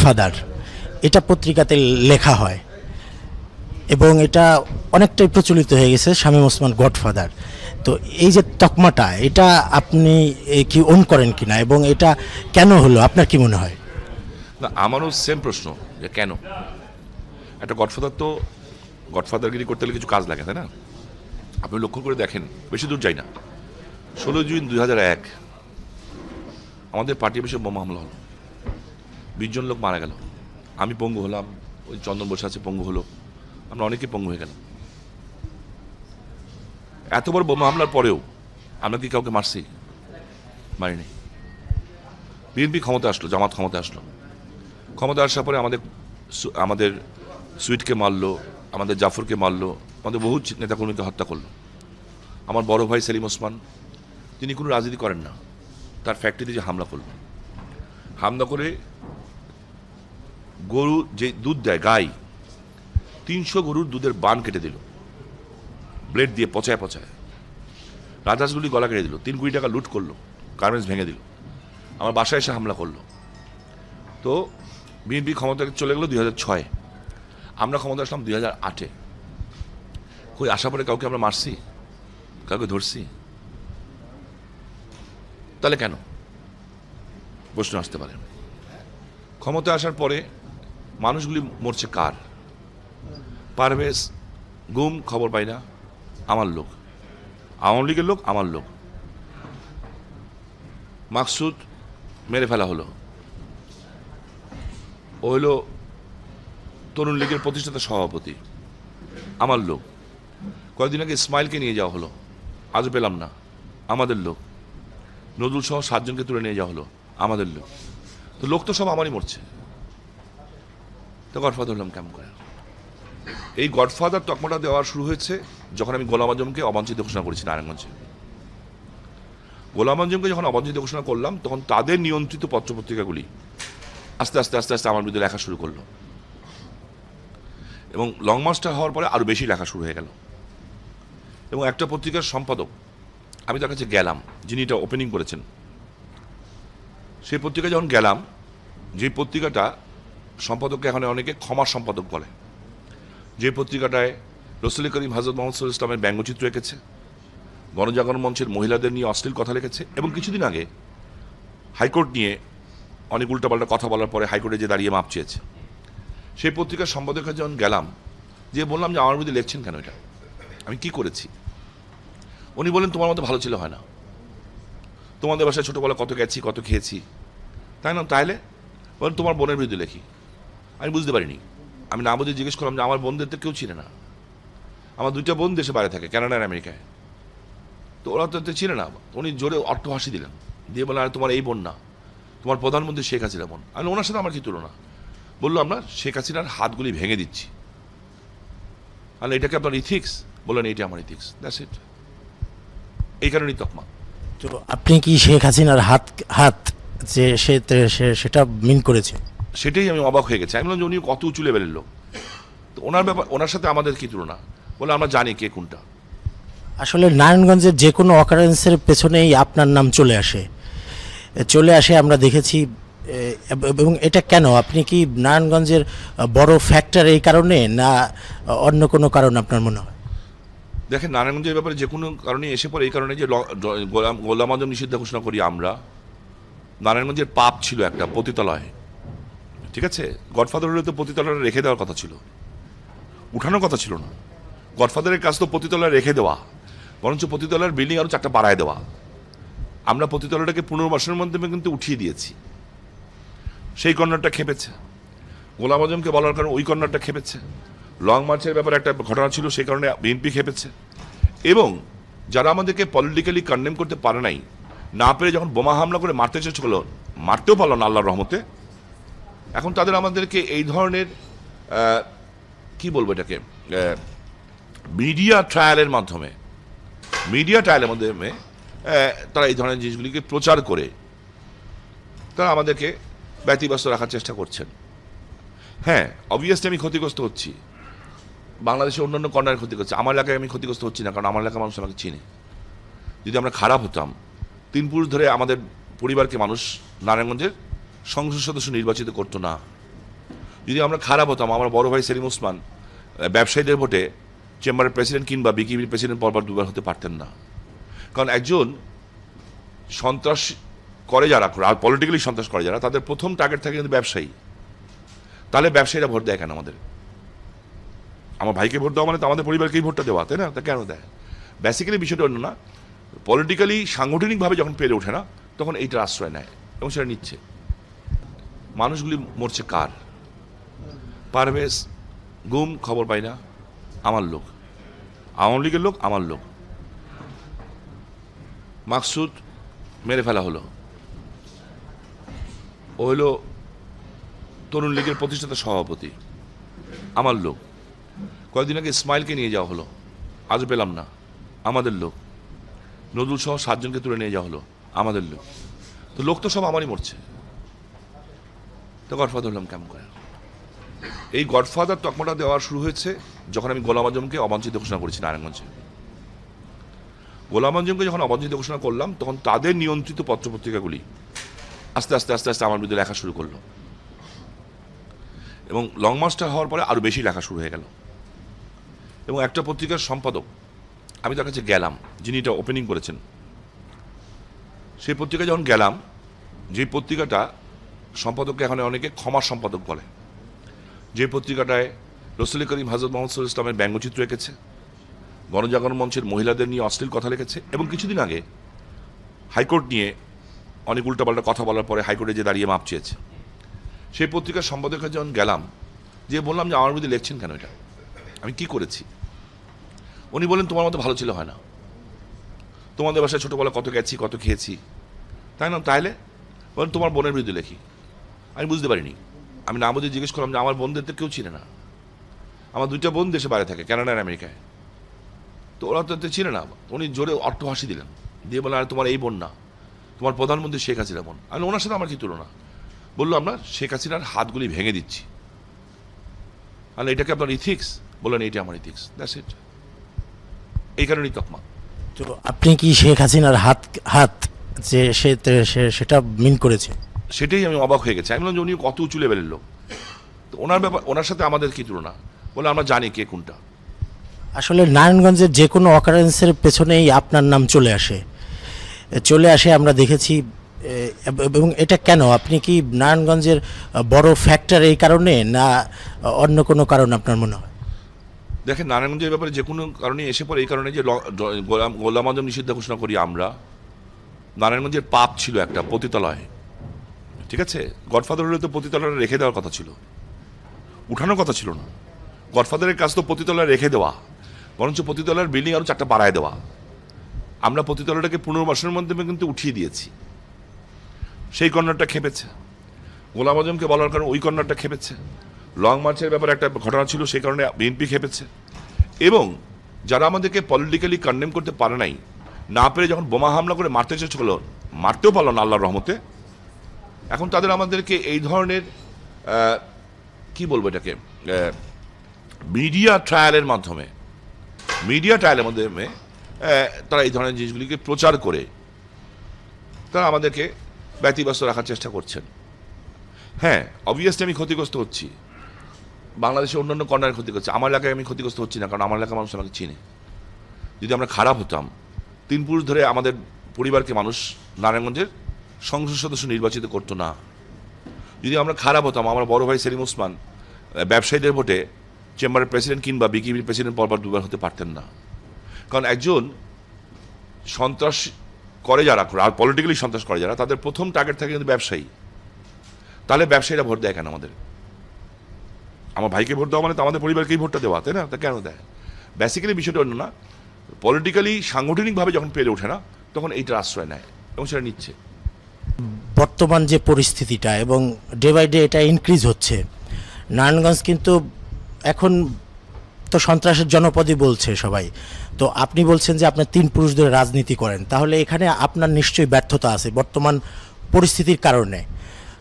godfather এটা পত্রিকাতে লেখা হয় এবং এটা অনেকটাই প্রচলিত হয়ে গেছে শামীম ওসমান গডফাদার তো এই যে তকমাটা এটা আপনি কি অন করেন কি না এবং এটা কেন হলো আপনার কি মনে হয় না আমারও সেম প্রশ্ন যে কেন একটা গডফাদার তো গডফাদারগিরি করতে হলে কিছু কাজ লাগে তাই না আপনি লক্ষ্য করে দেখেন বেশি দূর যাই না ষোলো জুন দুই আমাদের পার্টি বিষয়ে বোমা হামলা হলো বিশজন লোক মারা গেল আমি পঙ্গু হলাম ওই চন্দন বসে আছে পঙ্গু হলো আমরা অনেকে পঙ্গু হয়ে গেলাম এত বড় বোমা হামলার পরেও আমরা কি কাউকে মারছি মারিনি বিএনপি ক্ষমতা আসলো জামাত ক্ষমতা আসলো ক্ষমতা আসার পরে আমাদের আমাদের সুইটকে মারলো আমাদের জাফরকে মারলো আমাদের বহু নেতাকর্মীকে হত্যা করলো আমার বড় ভাই সেলিম ওসমান তিনি কোনো রাজনীতি করেন না তার ফ্যাক্টরিতে যে হামলা করলো হামলা করে গরু যে দুধ দেয় গাই তিনশো গরুর দুধের বান কেটে দিল ব্লেড দিয়ে পচায় পচায় রাজাসগুলি গলা কেটে দিল তিন কোটি টাকা লুট করলো গার্মেন্টস ভেঙে দিল আমার বাসায় এসে হামলা করলো তো বিএনপি ক্ষমতা চলে গেলো দুই হাজার ছয় আমরা ক্ষমতা আসলাম দুই হাজার আটে কই আসা পরে কাউকে আমরা মারছি কাউকে ধরছি তাহলে কেন প্রশ্ন আসতে পারে ক্ষমতা আসার পরে মানুষগুলি মরছে কার পারভেজ গুম খবর পাই না আমার লোক আওয়ামী লীগের লোক আমার লোক মাকসুদ মেরে ফেলা হলো ও হলো তরুণ লীগের প্রতিষ্ঠাতা সভাপতি আমার লোক কয়েকদিন আগে ইসমাইলকে নিয়ে যাওয়া হলো আজ পেলাম না আমাদের লোক নজরুল সহ সাতজনকে তুলে নিয়ে যাওয়া হলো আমাদের লোক তো লোক তো সব আমারই মরছে তো গডফাদার হলাম কেমন করে এই গডফাদার তকমাটা দেওয়া শুরু হয়েছে যখন আমি গোলাম আজমকে অবাঞ্ছিত ঘোষণা করেছি নারায়ণগঞ্জে গোলাম আজমকে যখন অবাঞ্ছিত ঘোষণা করলাম তখন তাদের নিয়ন্ত্রিত পত্রপত্রিকাগুলি আস্তে আস্তে আস্তে আস্তে আমার বিরুদ্ধে লেখা শুরু করলো এবং লং মাস্টার হওয়ার পরে আরও বেশি লেখা শুরু হয়ে গেল এবং একটা পত্রিকার সম্পাদক আমি তার কাছে গেলাম যিনি এটা ওপেনিং করেছেন সেই পত্রিকা যখন গেলাম যে পত্রিকাটা সম্পাদককে এখন অনেকে ক্ষমা সম্পাদক বলে যে পত্রিকাটায় রসুল করিম হাজর মোহাম্মদ ইসলামের ব্যঙ্গচিত্র এঁকেছে গণজাগরণ মঞ্চের মহিলাদের নিয়ে অশ্লীল কথা লিখেছে এবং কিছুদিন আগে হাইকোর্ট নিয়ে অনেক উল্টাপাল্টা কথা বলার পরে হাইকোর্টে যে দাঁড়িয়ে মাপ চেয়েছে সেই পত্রিকার সম্পাদকের যখন গেলাম যে বললাম যে আমার মধ্যে লিখছেন কেন এটা আমি কি করেছি উনি বলেন তোমার মতো ভালো ছিল হয় না তোমাদের বাসায় ছোটোবেলা কত গেছি কত খেয়েছি তাই না তাইলে বলেন তোমার বোনের বিরুদ্ধে লেখি আমি বুঝতে পারিনি আমি না বুঝে জিজ্ঞেস করলাম যে আমার বোনদের তো কেউ চিনে না আমার দুইটা বোন দেশে বাইরে থাকে ক্যানাডা আর আমেরিকায় তো ওরা তো চিনে না উনি জোরে অট্ট হাসি দিলেন দিয়ে বললেন আরে তোমার এই বোন না তোমার প্রধানমন্ত্রী শেখ হাসিনা বোন আমি ওনার সাথে আমার কি তুলনা বললো আমরা শেখ হাসিনার হাতগুলি ভেঙে দিচ্ছি আর এটাকে আপনার ইথিক্স বললেন এটা আমার ইথিক্স দ্যাটস ইট এই কারণেই তকমা তো আপনি কি শেখ হাসিনার হাত হাত যে সে সেটা মিন করেছে সেটাই আমি অবাক হয়ে গেছি আমি বললাম যে উনি কত উঁচু লেভেলের লোক তো ওনার ব্যাপার ওনার সাথে আমাদের কি তুলনা বলে আমরা জানি কে কোনটা আসলে নারায়ণগঞ্জের যে কোনো অকারেন্সের পেছনেই আপনার নাম চলে আসে চলে আসে আমরা দেখেছি এবং এটা কেন আপনি কি নারায়ণগঞ্জের বড় ফ্যাক্টর এই কারণে না অন্য কোনো কারণ আপনার মনে হয় দেখেন নারায়ণগঞ্জের ব্যাপারে যে কোনো কারণে এসে পড়ে এই কারণে যে গোলাম গোলাম আজম নিষিদ্ধ ঘোষণা করি আমরা নারায়ণগঞ্জের পাপ ছিল একটা পতিতালয় ঠিক আছে গডফাদারের তো পতিতলাটা রেখে দেওয়ার কথা ছিল উঠানোর কথা ছিল না গডফাদারের কাজ তো পতিতলা রেখে দেওয়া বরঞ্চ পতিতলার বিল্ডিং আরও চারটা বাড়ায় দেওয়া আমরা পতিতলাটাকে পুনর্বাসনের মাধ্যমে কিন্তু উঠিয়ে দিয়েছি সেই কর্নারটা খেপেছে গোলাম আজমকে বলার কারণে ওই কর্নারটা খেপেছে লং মার্চের ব্যাপারে একটা ঘটনা ছিল সেই কারণে বিএনপি খেপেছে এবং যারা আমাদেরকে পলিটিক্যালি কন্ডেম করতে পারে নাই না পেরে যখন বোমা হামলা করে মারতে চেয়েছিল মারতেও পারল না আল্লাহর রহমতে এখন তাদের আমাদেরকে এই ধরনের কি বলবো এটাকে মিডিয়া ট্রায়ালের মাধ্যমে মিডিয়া ট্রায়ালের মাধ্যমে তারা এই ধরনের জিনিসগুলিকে প্রচার করে তারা আমাদেরকে ব্যতিব্যস্ত রাখার চেষ্টা করছেন হ্যাঁ অবভিয়াসলি আমি ক্ষতিগ্রস্ত হচ্ছি বাংলাদেশের অন্যান্য কন্যার ক্ষতি করছে আমার এলাকায় আমি ক্ষতিগ্রস্ত হচ্ছি না কারণ আমার এলাকার মানুষ আমাকে চিনে যদি আমরা খারাপ হতাম তিন পুরুষ ধরে আমাদের পরিবারকে মানুষ নারায়ণগঞ্জের সংসদ সদস্য নির্বাচিত করতো না যদি আমরা খারাপ হতাম আমার বড় ভাই সেলিম ওসমান ব্যবসায়ীদের ভোটে চেম্বারের প্রেসিডেন্ট কিংবা বিকিবির প্রেসিডেন্ট পরপর দুবার হতে পারতেন না কারণ একজন সন্ত্রাস করে যারা আর পলিটিক্যালি সন্ত্রাস করে যারা তাদের প্রথম টার্গেট থাকে কিন্তু ব্যবসায়ী তাহলে ব্যবসায়ীরা ভোট দেয় কেন আমাদের আমার ভাইকে ভোট দেওয়া মানে তো আমাদের পরিবারকেই ভোটটা দেওয়া তাই না তা কেন দেয় বেসিক্যালি বিষয়টা অন্য না পলিটিক্যালি সাংগঠনিকভাবে যখন পেরে ওঠে না তখন এইটার আশ্রয় নেয় এবং সেটা নিচ্ছে মানুষগুলি মরছে কার পারভেজ গুম খবর পাই না আমার লোক আওয়ামী লীগের লোক আমার লোক মাকসুদ মেরে ফেলা হলো ও হলো তরুণ লীগের প্রতিষ্ঠাতা সভাপতি আমার লোক কয়েকদিন আগে ইসমাইলকে নিয়ে যাওয়া হলো আজ পেলাম না আমাদের লোক নজরুল সহ সাতজনকে তুলে নিয়ে যাওয়া হলো আমাদের লোক তো লোক তো সব আমারই মরছে তো গডফাদার হলাম কেমন করে এই গডফাদার তকমাটা দেওয়া শুরু হয়েছে যখন আমি গোলাম আজমকে অবাঞ্ছিত ঘোষণা করেছি নারায়ণগঞ্জে গোলাম আজমকে যখন অবাঞ্ছিত ঘোষণা করলাম তখন তাদের নিয়ন্ত্রিত পত্রপত্রিকাগুলি আস্তে আস্তে আস্তে আস্তে আমার বিরুদ্ধে লেখা শুরু করলো এবং লং মাস্টার হওয়ার পরে আরও বেশি লেখা শুরু হয়ে গেল এবং একটা পত্রিকার সম্পাদক আমি তার কাছে গেলাম যিনি এটা ওপেনিং করেছেন সেই পত্রিকা যখন গেলাম যে পত্রিকাটা সম্পাদককে এখন অনেকে ক্ষমা সম্পাদক বলে যে পত্রিকাটায় রসুল করিম হাজর মোহাম্মদ ইসলামের ব্যঙ্গচিত্র এঁকেছে গণজাগরণ মঞ্চের মহিলাদের নিয়ে অশ্লীল কথা লিখেছে এবং কিছুদিন আগে হাইকোর্ট নিয়ে অনেক উল্টাপাল্টা কথা বলার পরে হাইকোর্টে যে দাঁড়িয়ে মাপ চেয়েছে সেই পত্রিকার সম্পাদকের যখন গেলাম যে বললাম যে আমার বিরুদ্ধে লিখছেন কেন এটা আমি কি করেছি উনি বলেন তোমার মতো ভালো ছিল হয় না তোমাদের বাসায় ছোটোবেলা কত গেছি কত খেয়েছি তাই না তাইলে বলেন তোমার বোনের বিরুদ্ধে লেখি আমি বুঝতে পারিনি আমি না বুঝে জিজ্ঞেস করলাম যে আমার বোনদের তো কেউ চিনে না আমার দুইটা বোন দেশে বাইরে থাকে ক্যানাডা আর আমেরিকায় তো ওরা তো চিনে না উনি জোরে অর্থ হাসি দিলেন দিয়ে বলেন আর তোমার এই বোন না তোমার প্রধানমন্ত্রী শেখ হাসিনা বোন আমি ওনার সাথে আমার কি তুলনা বললো আমরা শেখ হাসিনার হাতগুলি ভেঙে দিচ্ছি আর এটাকে আপনার ইথিক্স বললেন এটা আমার ইথিক্স দ্যাটস ইট এই কারণেই তকমা তো আপনি কি শেখ হাসিনার হাত হাত যে সে সেটা মিন করেছে সেটাই আমি অবাক হয়ে গেছি আমি বললাম যে উনি কত উঁচু লেভেলের লোক তো ওনার ব্যাপার ওনার সাথে আমাদের কি তুলনা বলে আমরা জানি কে কোনটা আসলে নারায়ণগঞ্জের যে কোনো অকারেন্সের পেছনেই আপনার নাম চলে আসে চলে আসে আমরা দেখেছি এবং এটা কেন আপনি কি নারায়ণগঞ্জের বড় ফ্যাক্টর এই কারণে না অন্য কোনো কারণ আপনার মনে হয় দেখেন নারায়ণগঞ্জের ব্যাপারে যে কোনো কারণে এসে পড়ে এই কারণে যে গোলাম গোলাম আজম নিষিদ্ধ ঘোষণা করি আমরা নারায়ণগঞ্জের পাপ ছিল একটা পতিতালয় ঠিক আছে গডফাদার হলে তো পতিতলাটা রেখে দেওয়ার কথা ছিল উঠানোর কথা ছিল না গডফাদারের কাজ তো পতিতলা রেখে দেওয়া বরঞ্চ পতিতলার বিল্ডিং আরও চারটা বাড়ায় দেওয়া আমরা পতিতলাটাকে পুনর্বাসনের মাধ্যমে কিন্তু উঠিয়ে দিয়েছি সেই কর্নারটা খেপেছে গোলাম আজমকে বলার কারণে ওই কর্নারটা খেপেছে লং মার্চের ব্যাপারে একটা ঘটনা ছিল সেই কারণে বিএনপি খেপেছে এবং যারা আমাদেরকে পলিটিক্যালি কন্ডেম করতে পারে নাই না পেরে যখন বোমা হামলা করে মারতে চেয়েছিল মারতেও পারল না আল্লাহর রহমতে এখন তাদের আমাদেরকে এই ধরনের কি বলবো এটাকে মিডিয়া ট্রায়ালের মাধ্যমে মিডিয়া ট্রায়ালের মাধ্যমে তারা এই ধরনের জিনিসগুলিকে প্রচার করে তারা আমাদেরকে ব্যতিব্যস্ত রাখার চেষ্টা করছেন হ্যাঁ অবভিয়াসলি আমি ক্ষতিগ্রস্ত হচ্ছি বাংলাদেশে অন্যান্য কন্যার ক্ষতি করছে আমার এলাকায় আমি ক্ষতিগ্রস্ত হচ্ছি না কারণ আমার এলাকার মানুষ আমাকে চিনে যদি আমরা খারাপ হতাম তিন পুরুষ ধরে আমাদের পরিবারকে মানুষ নারায়ণগঞ্জের সংসদ সদস্য নির্বাচিত করতো না যদি আমরা খারাপ হতাম আমার বড় ভাই সেলিম ওসমান ব্যবসায়ীদের ভোটে চেম্বারের প্রেসিডেন্ট কিংবা বিকিবির প্রেসিডেন্ট পরপর দুবার হতে পারতেন না কারণ একজন সন্ত্রাস করে যারা আর পলিটিক্যালি সন্ত্রাস করে যারা তাদের প্রথম টার্গেট থাকে কিন্তু ব্যবসায়ী তাহলে ব্যবসায়ীরা ভোট দেয় কেন আমাদের আমার ভাইকে ভোট দেওয়া মানে তো আমাদের পরিবারকেই ভোটটা দেওয়া তাই না তা কেন দেয় বেসিক্যালি বিষয়টা অন্য না পলিটিক্যালি সাংগঠনিকভাবে যখন পেরে ওঠে না তখন এইটার আশ্রয় নেয় এবং সেটা নিচ্ছে বর্তমান যে পরিস্থিতিটা এবং ডে বাই ডে এটা ইনক্রিজ হচ্ছে নারায়ণগঞ্জ কিন্তু এখন তো সন্ত্রাসের জনপদই বলছে সবাই তো আপনি বলছেন যে আপনার তিন পুরুষ ধরে রাজনীতি করেন তাহলে এখানে আপনার নিশ্চয়ই ব্যর্থতা আছে বর্তমান পরিস্থিতির কারণে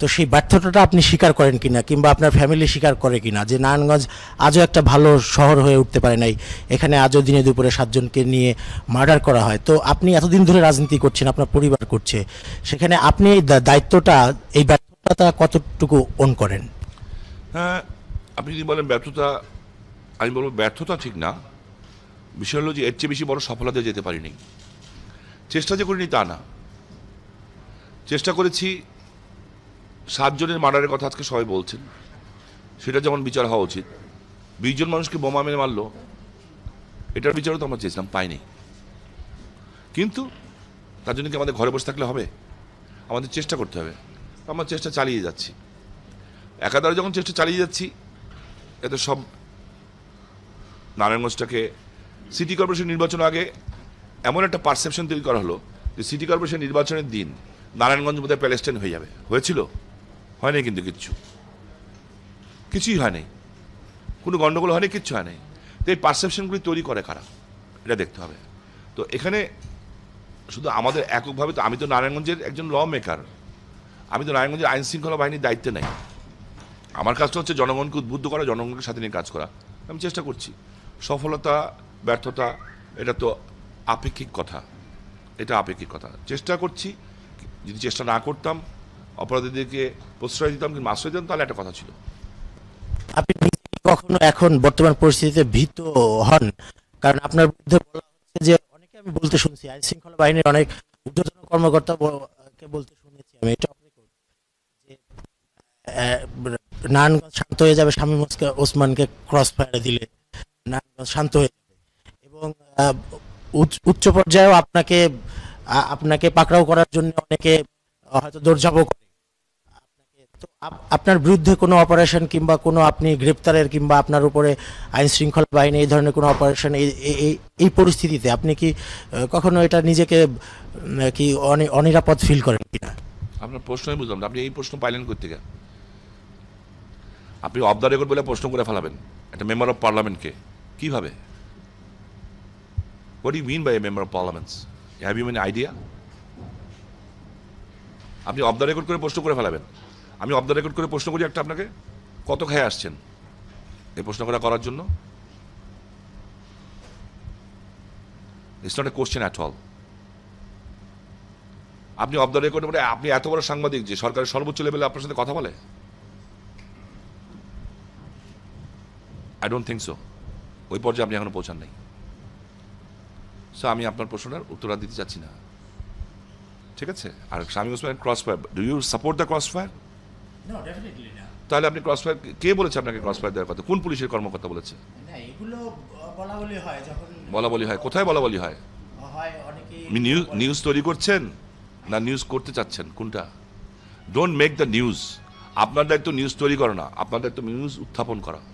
তো সেই ব্যর্থতাটা আপনি স্বীকার করেন কিনা কিংবা আপনার ফ্যামিলি স্বীকার করে কিনা যে নারায়ণগঞ্জ আজও একটা ভালো শহর হয়ে উঠতে পারে নাই এখানে আজও দিনে দুপুরে সাতজনকে নিয়ে মার্ডার করা হয় তো আপনি এতদিন ধরে রাজনীতি করছেন আপনার পরিবার করছে সেখানে আপনি এই দায়িত্বটা এই ব্যর্থতা কতটুকু অন করেন হ্যাঁ আপনি যদি বলেন ব্যর্থতা আমি বলবো ব্যর্থতা ঠিক না বিষয় হলো যে এর চেয়ে বেশি বড় সফলতা যেতে পারিনি চেষ্টা যে করিনি তা না চেষ্টা করেছি সাতজনের মার্ডারের কথা আজকে সবাই বলছেন সেটা যেমন বিচার হওয়া উচিত বিশজন মানুষকে বোমা মেরে মারলো এটার বিচারও তো আমরা চেয়েছিলাম পাইনি কিন্তু তার জন্য কি আমাদের ঘরে বসে থাকলে হবে আমাদের চেষ্টা করতে হবে আমরা চেষ্টা চালিয়ে যাচ্ছি একাধারে যখন চেষ্টা চালিয়ে যাচ্ছি এতে সব নারায়ণগঞ্জটাকে সিটি কর্পোরেশন নির্বাচন আগে এমন একটা পারসেপশন তৈরি করা হলো যে সিটি কর্পোরেশন নির্বাচনের দিন নারায়ণগঞ্জ বোধহয় প্যালেস্টাইন হয়ে যাবে হয়েছিল হয়নি কিন্তু কিচ্ছু কিছুই হয়নি কোনো গণ্ডগোল হয়নি কিচ্ছু নাই তো এই পারসেপশনগুলি তৈরি করে কারা এটা দেখতে হবে তো এখানে শুধু আমাদের এককভাবে তো আমি তো নারায়ণগঞ্জের একজন ল মেকার আমি তো নারায়ণগঞ্জের আইন শৃঙ্খলা বাহিনীর দায়িত্বে নেই আমার কাজটা হচ্ছে জনগণকে উদ্বুদ্ধ করা জনগণকে সাথে নিয়ে কাজ করা আমি চেষ্টা করছি সফলতা ব্যর্থতা এটা তো আপেক্ষিক কথা এটা আপেক্ষিক কথা চেষ্টা করছি যদি চেষ্টা না করতাম অপরাধীদেরকে প্রশ্রয় দিতাম কিন্তু আশ্রয় দিতাম তাহলে একটা কথা ছিল আপনি কখনো এখন বর্তমান পরিস্থিতিতে ভীত হন কারণ আপনার বিরুদ্ধে বলা হচ্ছে যে অনেকে আমি বলতে শুনছি আইন শৃঙ্খলা বাহিনীর অনেক ঊর্ধ্বতন কর্মকর্তাকে বলতে শুনেছি আমি এটা নারায়ণগঞ্জ শান্ত হয়ে যাবে স্বামী ওসমানকে ক্রস ফায়ারে দিলে নারায়ণগঞ্জ শান্ত হয়ে যাবে এবং উচ্চ পর্যায়েও আপনাকে আপনাকে পাকড়াও করার জন্য অনেকে হয়তো দরজাবো করে আপনার বিরুদ্ধে কোনো অপারেশন কিংবা কোনো আপনি গ্রেপ্তারের কিংবা আপনার উপরে আইন শৃঙ্খলা বাহিনী এই ধরনের কোনো অপারেশন এই এই পরিস্থিতিতে আপনি কি কখনো এটা নিজেকে কি অনিরাপদ ফিল করেন কিনা আপনার প্রশ্নই বুঝলাম আপনি এই প্রশ্ন পাইলেন থেকে আপনি অফ দ্য রেকর্ড বলে প্রশ্ন করে ফেলাবেন একটা মেম্বার অফ পার্লামেন্টকে কীভাবে what you mean by a member of parliaments have you mean idea আপনি অফ দ্য রেকর্ড করে প্রশ্ন করে ফেলাবেন আমি অফ দ্য রেকর্ড করে প্রশ্ন করি একটা আপনাকে কত খেয়ে আসছেন এই প্রশ্ন করা করার জন্য it's not a question at all আপনি অফ দ্য রেকর্ড মানে আপনি এত বড় সাংবাদিক যে সরকারের সর্বোচ্চ লেভেলে আপনার সাথে কথা বলে আই ডোন্ট থিঙ্ক সো ওই পর্যায়ে আপনি এখনও পৌঁছান নাই সো আমি আপনার প্রশ্নের উত্তর দিতে চাচ্ছি না ঠিক আছে আর স্বামী Osman cross fire do you support the cross fire তাহলে আপনি ক্রসফায়ার কে বলেছে আপনাকে ক্রসফায়ার দেওয়ার কথা কোন পুলিশের কর্মকর্তা বলেছে বলা বলি হয় কোথায় বলা বলি হয় নিউজ তৈরি করছেন না নিউজ করতে চাচ্ছেন কোনটা ডোন্ট মেক দ্য নিউজ আপনার দায়িত্ব নিউজ তৈরি করা না আপনার দায়িত্ব নিউজ উত্থাপন করা